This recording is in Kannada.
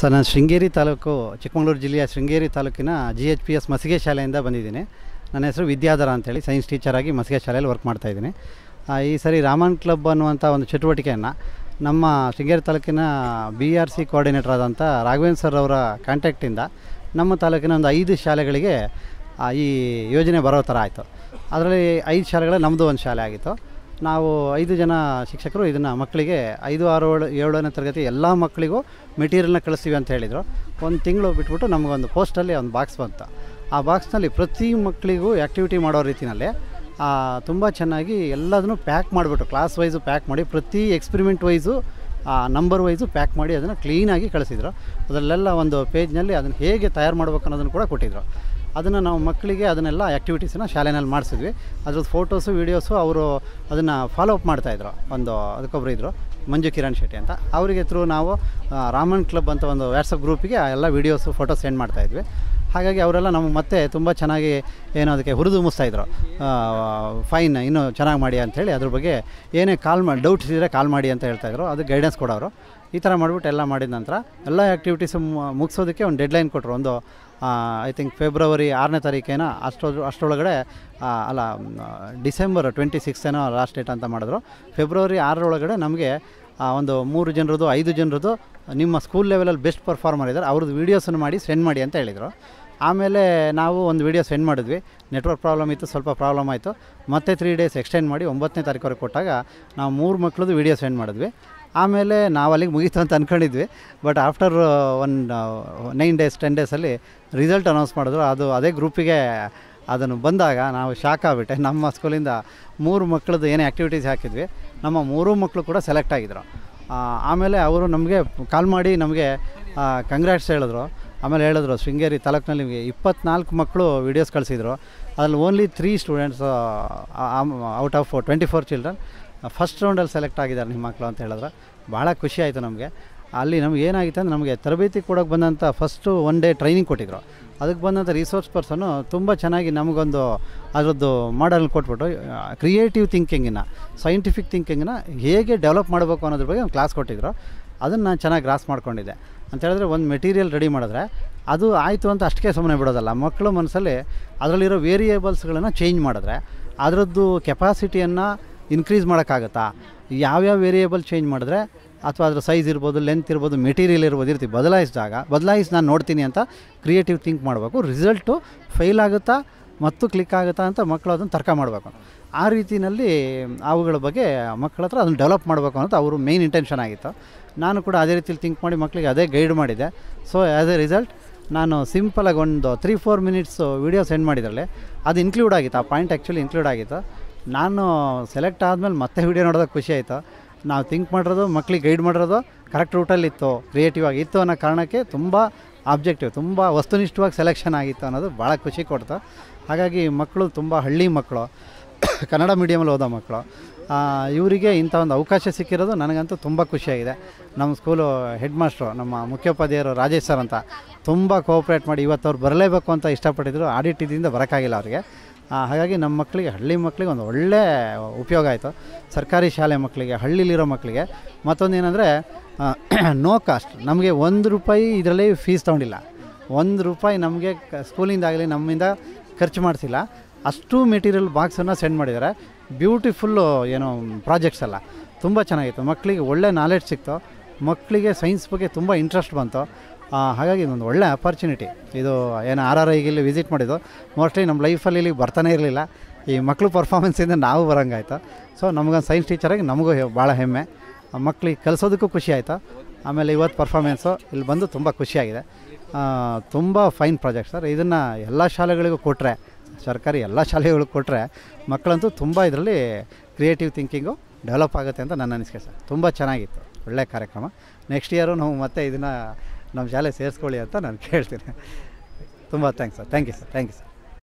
ಸರ್ ನಾನು ಶೃಂಗೇರಿ ತಾಲೂಕು ಚಿಕ್ಕಮಗಳೂರು ಜಿಲ್ಲೆಯ ಶೃಂಗೇರಿ ತಾಲೂಕಿನ G H P S Masige ಶಾಲೆಯಿಂದ ಬಂದಿದ್ದೀನಿ ನನ್ನ ಹೆಸರು ವಿದ್ಯಾಧರ ಅಂತೇಳಿ ಸೈನ್ಸ್ ಟೀಚರಾಗಿ ಮಸಿಗೆ ಶಾಲೆಯಲ್ಲಿ ವರ್ಕ್ ಮಾಡ್ತಾಯಿದ್ದೀನಿ ಈ ಸರಿ ರಾಮನ್ ಕ್ಲಬ್ ಅನ್ನುವಂಥ ಒಂದು ಚಟುವಟಿಕೆಯನ್ನು ನಮ್ಮ ಶೃಂಗೇರಿ ತಾಲೂಕಿನ ಬಿ ಆರ್ ಸಿ ಕೋಆರ್ಡಿನೇಟರ್ ಆದಂಥ ರಾಘವೇಂದ್ರ ಸರ್ ಅವರ ಕಾಂಟ್ಯಾಕ್ಟಿಂದ ನಮ್ಮ ತಾಲೂಕಿನ ಒಂದು ಐದು ಶಾಲೆಗಳಿಗೆ ಈ ಯೋಜನೆ ಬರೋ ಥರ ಆಯಿತು ಅದರಲ್ಲಿ ಐದು ಶಾಲೆಗಳೇ ನಮ್ಮದು ಒಂದು ಶಾಲೆ ಆಗಿತ್ತು ನಾವು ಐದು ಜನ ಶಿಕ್ಷಕರು ಇದನ್ನು ಮಕ್ಕಳಿಗೆ ಐದು ಆರು ಏಳು ಏಳನೇ ತರಗತಿ ಎಲ್ಲ ಮಕ್ಕಳಿಗೂ ಮೆಟೀರಿಯಲ್ನ ಕಳಿಸ್ತೀವಿ ಅಂತ ಹೇಳಿದರು ಒಂದು ತಿಂಗಳು ಬಿಟ್ಬಿಟ್ಟು ನಮಗೊಂದು ಪೋಸ್ಟಲ್ಲಿ ಒಂದು ಬಾಕ್ಸ್ ಬಂತು ಆ ಬಾಕ್ಸ್ನಲ್ಲಿ ಪ್ರತಿ ಮಕ್ಕಳಿಗೂ ಆ್ಯಕ್ಟಿವಿಟಿ ಮಾಡೋ ರೀತಿಯಲ್ಲೇ ತುಂಬ ಚೆನ್ನಾಗಿ ಎಲ್ಲದನ್ನು ಪ್ಯಾಕ್ ಮಾಡಿಬಿಟ್ಟು ಕ್ಲಾಸ್ ವೈಸು ಪ್ಯಾಕ್ ಮಾಡಿ ಪ್ರತಿ experiment wise number wise pack ಮಾಡಿ ಅದನ್ನು ಕ್ಲೀನಾಗಿ ಕಳಿಸಿದರು ಅದರಲ್ಲೆಲ್ಲ ಒಂದು ಪೇಜ್ನಲ್ಲಿ ಅದನ್ನು ಹೇಗೆ ತಯಾರು ಮಾಡ್ಬೇಕು ಅನ್ನೋದನ್ನು ಕೂಡ ಕೊಟ್ಟಿದ್ದರು ಅದನ್ನು ನಾವು ಮಕ್ಕಳಿಗೆ ಅದನ್ನೆಲ್ಲ ಆ್ಯಕ್ಟಿವಿಟೀಸನ್ನ ಶಾಲೆಯಲ್ಲಿ ಮಾಡಿಸಿದ್ವಿ ಅದ್ರದ್ದು ಫೋಟೋಸು ವೀಡಿಯೋಸು ಅವರು ಅದನ್ನು ಫಾಲೋ ಅಪ್ ಮಾಡ್ತಾಯಿದ್ರು ಒಂದು ಅದಕ್ಕೊಬ್ಬರು ಇದ್ದರು ಮಂಜು ಕಿರಣ್ ಶೆಟ್ಟಿ ಅಂತ ಅವರಿಗೆ ಥ್ರೂ ನಾವು ರಾಮನ್ ಕ್ಲಬ್ ಅಂತ ಒಂದು ವಾಟ್ಸಪ್ ಗ್ರೂಪಿಗೆ ಎಲ್ಲ ವೀಡಿಯೋಸು ಫೋಟೋ ಸೆಂಡ್ ಮಾಡ್ತಾಯಿದ್ವಿ ಹಾಗಾಗಿ ಅವರೆಲ್ಲ ನಮಗೆ ಮತ್ತೆ ತುಂಬ ಚೆನ್ನಾಗಿ ಏನೋ ಅದಕ್ಕೆ ಹುರಿದು ಮುಸ್ತಾಯಿದ್ರು ಫೈನ್ ಇನ್ನೂ ಚೆನ್ನಾಗಿ ಮಾಡಿ ಅಂಥೇಳಿ ಅದ್ರ ಬಗ್ಗೆ ಏನೇ ಕಾಲ್ ಮಾಡಿ ಡೌಟ್ಸ್ ಇದ್ದರೆ ಕಾಲ್ ಮಾಡಿ ಅಂತ ಹೇಳ್ತಾಯಿದ್ರು ಅದು ಗೈಡೆನ್ಸ್ ಕೊಡೋರು ಈ ಥರ ಮಾಡಿಬಿಟ್ಟು ಎಲ್ಲ ಮಾಡಿದ ನಂತರ ಎಲ್ಲ ಆ್ಯಕ್ಟಿವಿಟೀಸ್ ಮುಗಿಸೋದಕ್ಕೆ ಒಂದು ಡೆಡ್ಲೈನ್ ಕೊಟ್ಟರು ಒಂದು ಐ ಥಿಂಕ್ ಫೆಬ್ರವರಿ ಆರನೇ ತಾರೀಕೇನ ಅಷ್ಟು ಅಷ್ಟರೊಳಗಡೆ ಅಲ್ಲ ಡಿಸೆಂಬರ್ ಟ್ವೆಂಟಿ ಏನೋ ಲಾಸ್ಟ್ ಡೇಟ್ ಅಂತ ಮಾಡಿದ್ರು ಫೆಬ್ರವರಿ ಆರರೊಳಗಡೆ ನಮಗೆ ಒಂದು ಮೂರು ಜನರದು ಐದು ಜನರದು ನಿಮ್ಮ ಸ್ಕೂಲ್ ಲೆವೆಲಲ್ಲಿ ಬೆಸ್ಟ್ ಪರ್ಫಾರ್ಮರ್ ಇದ್ದಾರೆ ಅವ್ರದ್ದು ವೀಡಿಯೋಸನ್ನು ಮಾಡಿ ಸೆಂಡ್ ಮಾಡಿ ಅಂತ ಹೇಳಿದರು ಆಮೇಲೆ ನಾವು ಒಂದು ವೀಡಿಯೋ ಸೆಂಡ್ ಮಾಡಿದ್ವಿ ನೆಟ್ವರ್ಕ್ ಪ್ರಾಬ್ಲಮ್ ಇತ್ತು ಸ್ವಲ್ಪ ಪ್ರಾಬ್ಲಮ್ ಆಯಿತು ಮತ್ತೆ ತ್ರೀ ಡೇಸ್ ಎಕ್ಸ್ಟೆಂಡ್ ಮಾಡಿ ಒಂಬತ್ತನೇ ತಾರೀಕವರೆಗೆ ಕೊಟ್ಟಾಗ ನಾವು ಮೂರು ಮಕ್ಳದ್ದು ವೀಡಿಯೋ ಸೆಂಡ್ ಮಾಡಿದ್ವಿ ಆಮೇಲೆ ನಾವು ಅಲ್ಲಿಗೆ ಮುಗೀತು ಅಂತ ಅಂದ್ಕೊಂಡಿದ್ವಿ but after one nine days ten ಡೇಸಲ್ಲಿ ರಿಸಲ್ಟ್ ಅನೌನ್ಸ್ ಮಾಡಿದ್ರು ಅದು ಅದೇ ಗ್ರೂಪಿಗೆ ಅದನ್ನು ಬಂದಾಗ ನಾವು ಶಾಕ್ ಆಗಿಬಿಟ್ಟೆ ನಮ್ಮ ಸ್ಕೂಲಿಂದ ಮೂರು ಮಕ್ಳದ್ದು ಏನೇ ಆ್ಯಕ್ಟಿವಿಟೀಸ್ ಹಾಕಿದ್ವಿ ನಮ್ಮ ಮೂರೂ ಮಕ್ಕಳು ಕೂಡ ಸೆಲೆಕ್ಟ್ ಆಗಿದ್ದರು ಆಮೇಲೆ ಅವರು ನಮಗೆ ಕಾಲ್ ಮಾಡಿ ನಮಗೆ ಕಂಗ್ರ್ಯಾಟ್ಸ್ ಹೇಳಿದ್ರು ಆಮೇಲೆ ಹೇಳಿದ್ರು ಶೃಂಗೇರಿ ತಾಲೂಕಿನಲ್ಲಿ ನಿಮಗೆ ಇಪ್ಪತ್ನಾಲ್ಕು ಮಕ್ಕಳು ವೀಡಿಯೋಸ್ ಕಳಿಸಿದ್ರು ಅದರಲ್ಲಿ only three students out of twenty four children first ರೌಂಡಲ್ಲಿ ಸೆಲೆಕ್ಟ್ ಆಗಿದ್ದಾರೆ ನಿಮ್ಮ ಮಕ್ಕಳು ಅಂತ ಹೇಳಿದ್ರೆ ಭಾಳ ಖುಷಿ ಆಯಿತು ನಮಗೆ ಅಲ್ಲಿ ನಮ್ಗೆ ಏನಾಗಿತ್ತು ಅಂದರೆ ನಮಗೆ ತರಬೇತಿ ಕೊಡೋಕ್ಕೆ ಬಂದಂಥ ಫಸ್ಟು ಒನ್ ಡೇ ಟ್ರೈನಿಂಗ್ ಕೊಟ್ಟಿದ್ರು ಅದಕ್ಕೆ ಬಂದಂಥ ರಿಸೋರ್ಸ್ ಪರ್ಸನ್ನು ತುಂಬ ಚೆನ್ನಾಗಿ ನಮಗೊಂದು ಅದರದ್ದು ಮಾಡಲ್ ಕೊಟ್ಬಿಟ್ಟು ಕ್ರಿಯೇಟಿವ್ ಥಿಂಕಿಂಗಿನ ಸೈಂಟಿಫಿಕ್ ಥಿಂಕಿಂಗನ್ನ ಹೇಗೆ ಡೆವಲಪ್ ಮಾಡಬೇಕು ಅನ್ನೋದ್ರ ಬಗ್ಗೆ ಒಂದು ಕ್ಲಾಸ್ ಕೊಟ್ಟಿದ್ರು ಅದನ್ನು ನಾನು ಚೆನ್ನಾಗಿ ಗ್ರಾಸ್ ಮಾಡ್ಕೊಂಡಿದ್ದೆ ಅಂತ ಹೇಳಿದ್ರೆ ಒಂದು ಮೆಟೀರಿಯಲ್ ರೆಡಿ ಮಾಡಿದ್ರೆ ಅದು ಆಯಿತು ಅಂತ ಅಷ್ಟಕ್ಕೆ ಸುಮ್ಮನೆ ಬಿಡೋದಲ್ಲ ಮಕ್ಕಳು ಮನಸ್ಸಲ್ಲಿ ಅದರಲ್ಲಿರೋ ವೇರಿಯೇಬಲ್ಸ್ಗಳನ್ನು ಚೇಂಜ್ ಮಾಡಿದ್ರೆ ಅದರದ್ದು ಕೆಪಾಸಿಟಿಯನ್ನು ಇನ್ಕ್ರೀಸ್ ಮಾಡೋಕ್ಕಾಗುತ್ತಾ ಯಾವ್ಯಾವ ವೇರಿಯೇಬಲ್ ಚೇಂಜ್ ಮಾಡಿದ್ರೆ ಅಥವಾ ಅದರ ಸೈಜ್ ಇರ್ಬೋದು ಲೆಂತ್ ಇರ್ಬೋದು ಮೆಟೀರಿಯಲ್ ಇರ್ಬೋದು ಇರ್ತೀವಿ ಬದಲಾಯಿಸಿದಾಗ ಬದಲಾಯಿಸಿ ನಾನು ನೋಡ್ತೀನಿ ಅಂತ ಕ್ರಿಯೇಟಿವ್ ಥಿಂಕ್ ಮಾಡಬೇಕು ರಿಸಲ್ಟು ಫೇಲ್ ಆಗುತ್ತಾ ಮತ್ತು ಕ್ಲಿಕ್ ಆಗುತ್ತಾ ಅಂತ ಮಕ್ಕಳು ಅದನ್ನು ತರ್ಕ ಮಾಡಬೇಕು ಆ ರೀತಿಯಲ್ಲಿ ಅವುಗಳ ಬಗ್ಗೆ ಮಕ್ಕಳ ಹತ್ರ ಅದನ್ನು ಡೆವಲಪ್ ಮಾಡಬೇಕು ಅಂತ ಅವರು ಮೇಯ್ನ್ ಇಂಟೆನ್ಷನ್ ಆಗಿತ್ತು ನಾನು ಕೂಡ ಅದೇ ರೀತಿಲಿ ಥಿಂಕ್ ಮಾಡಿ ಮಕ್ಕಳಿಗೆ ಅದೇ ಗೈಡ್ ಮಾಡಿದೆ ಸೊ ಆ್ಯಸ್ ಎ ರಿಸಲ್ಟ್ ನಾನು ಸಿಂಪಲಾಗಿ ಒಂದು three four minutes video send ಮಾಡಿದ್ರಲ್ಲಿ ಅದು ಇನ್ಕ್ಲೂಡ್ ಆಗಿತ್ತು ಆ ಪಾಯಿಂಟ್ ಆ್ಯಕ್ಚುಲಿ ಇನ್ಕ್ಲೂಡ್ ಆಗಿತ್ತು ನಾನು ಸೆಲೆಕ್ಟ್ ಆದಮೇಲೆ ಮತ್ತೆ ವೀಡಿಯೋ ನೋಡೋದಕ್ಕೆ ಖುಷಿ ಆಯಿತು ನಾವು ಥಿಂಕ್ ಮಾಡಿರೋದು ಮಕ್ಕಳಿಗೆ ಗೈಡ್ ಮಾಡಿರೋದು ಕರೆಕ್ಟ್ ರೂಟಲ್ಲಿತ್ತು ಕ್ರಿಯೇಟಿವ್ ಆಗಿತ್ತು ಅನ್ನೋ ಕಾರಣಕ್ಕೆ ತುಂಬ ಆಬ್ಜೆಕ್ಟಿವ್ ತುಂಬ ವಸ್ತುನಿಷ್ಠವಾಗಿ ಸೆಲೆಕ್ಷನ್ ಆಗಿತ್ತು ಅನ್ನೋದು ಭಾಳ ಖುಷಿ ಕೊಡ್ತು ಹಾಗಾಗಿ ಮಕ್ಕಳು ತುಂಬ ಹಳ್ಳಿ ಮಕ್ಕಳು ಕನ್ನಡ ಮೀಡಿಯಮಲ್ಲಿ ಓದೋ ಮಕ್ಕಳು ಇವರಿಗೆ ಇಂಥ ಒಂದು ಅವಕಾಶ ಸಿಕ್ಕಿರೋದು ನನಗಂತೂ ತುಂಬ ಖುಷಿಯಾಗಿದೆ ನಮ್ಮ ಸ್ಕೂಲು ಹೆಡ್ ಮಾಸ್ಟ್ರು ನಮ್ಮ ಮುಖ್ಯೋಪಾಧ್ಯಾಯರು ರಾಜೇಶ್ ಸರ್ ಅಂತ ತುಂಬ ಕೋಪ್ರೇಟ್ ಮಾಡಿ ಇವತ್ತು ಅವ್ರು ಬರಲೇಬೇಕು ಅಂತ ಇಷ್ಟಪಟ್ಟಿದ್ದರು ಆಡಿಟ್ ಇದರಿಂದ ಬರೋಕ್ಕಾಗಿಲ್ಲ ಅವರಿಗೆ ಹಾಗಾಗಿ ನಮ್ಮ ಮಕ್ಕಳಿಗೆ ಹಳ್ಳಿ ಮಕ್ಕಳಿಗೆ ಒಂದು ಒಳ್ಳೆ ಉಪಯೋಗ ಆಯಿತು ಸರ್ಕಾರಿ ಶಾಲೆ ಮಕ್ಕಳಿಗೆ ಹಳ್ಳಿಲಿರೋ ಮಕ್ಕಳಿಗೆ ಮತ್ತೊಂದು ಏನಂದರೆ ನೋ ಕಾಸ್ಟ್ ನಮಗೆ ಒಂದು ರೂಪಾಯಿ ಇದರಲ್ಲಿ ಫೀಸ್ ತೊಗೊಂಡಿಲ್ಲ ಒಂದು ರೂಪಾಯಿ ನಮಗೆ ಸ್ಕೂಲಿಂದಾಗಲಿ ನಮ್ಮಿಂದ ಖರ್ಚು ಮಾಡಿಸಿಲ್ಲ ಅಷ್ಟು ಮೆಟೀರಿಯಲ್ ಬಾಕ್ಸನ್ನು ಸೆಂಡ್ ಮಾಡಿದ್ದಾರೆ ಬ್ಯೂಟಿಫುಲ್ಲು ಏನು ಪ್ರಾಜೆಕ್ಟ್ಸ್ ಎಲ್ಲ ತುಂಬ ಚೆನ್ನಾಗಿತ್ತು ಮಕ್ಕಳಿಗೆ ಒಳ್ಳೆ ನಾಲೆಡ್ಜ್ ಸಿಕ್ತು ಮಕ್ಕಳಿಗೆ ಸೈನ್ಸ್ ಬಗ್ಗೆ ತುಂಬ ಇಂಟ್ರೆಸ್ಟ್ ಬಂತು ಹಾಗಾಗಿ ಇದೊಂದು ಒಳ್ಳೆ ಅಪರ್ಚುನಿಟಿ ಇದು ಏನು ಆರ್ ಆರ್ ಐಗೆ ಇಲ್ಲಿ ವಿಸಿಟ್ ಮಾಡಿದ್ದು ಮೋಸ್ಟ್ಲಿ ನಮ್ಮ ಲೈಫಲ್ಲಿ ಇಲ್ಲಿಗೆ ಬರ್ತಾನೆ ಇರಲಿಲ್ಲ ಈ ಮಕ್ಕಳು ಪರ್ಫಾಮೆನ್ಸಿಂದ ನಾವು ಬರೋಂಗಾಯ್ತು ಸೊ ನಮಗೊಂದು ಸೈನ್ಸ್ ಟೀಚರಾಗಿ ನಮಗೂ ಭಾಳ ಹೆಮ್ಮೆ ಮಕ್ಕಳಿಗೆ ಕಲಿಸೋದಕ್ಕೂ ಖುಷಿ ಆಯಿತು ಆಮೇಲೆ ಇವತ್ತು ಪರ್ಫಾಮೆನ್ಸು ಇಲ್ಲಿ ಬಂದು ತುಂಬ ಖುಷಿಯಾಗಿದೆ ತುಂಬ ಫೈನ್ ಪ್ರಾಜೆಕ್ಟ್ ಸರ್ ಇದನ್ನು ಎಲ್ಲ ಶಾಲೆಗಳಿಗೂ ಕೊಟ್ಟರೆ ಸರ್ಕಾರಿ ಎಲ್ಲ ಶಾಲೆಗಳಿಗೆ ಕೊಟ್ಟರೆ ಮಕ್ಕಳಂತೂ ತುಂಬ ಇದರಲ್ಲಿ ಕ್ರಿಯೇಟಿವ್ ಥಿಂಕಿಂಗು ಡೆವಲಪ್ ಆಗುತ್ತೆ ಅಂತ ನನ್ನ ಅನಿಸಿಕೆ ಸರ್ ತುಂಬ ಚೆನ್ನಾಗಿತ್ತು ಒಳ್ಳೆಯ ಕಾರ್ಯಕ್ರಮ ನೆಕ್ಸ್ಟ್ ಇಯರು ನಾವು ಮತ್ತೆ ಇದನ್ನು ನಮ್ಮ ಶಾಲೆ ಸೇರಿಸ್ಕೊಳ್ಳಿ ಅಂತ ನಾನು ಕೇಳ್ತೀನಿ ತುಂಬ thanks sir thank you sir thank you sir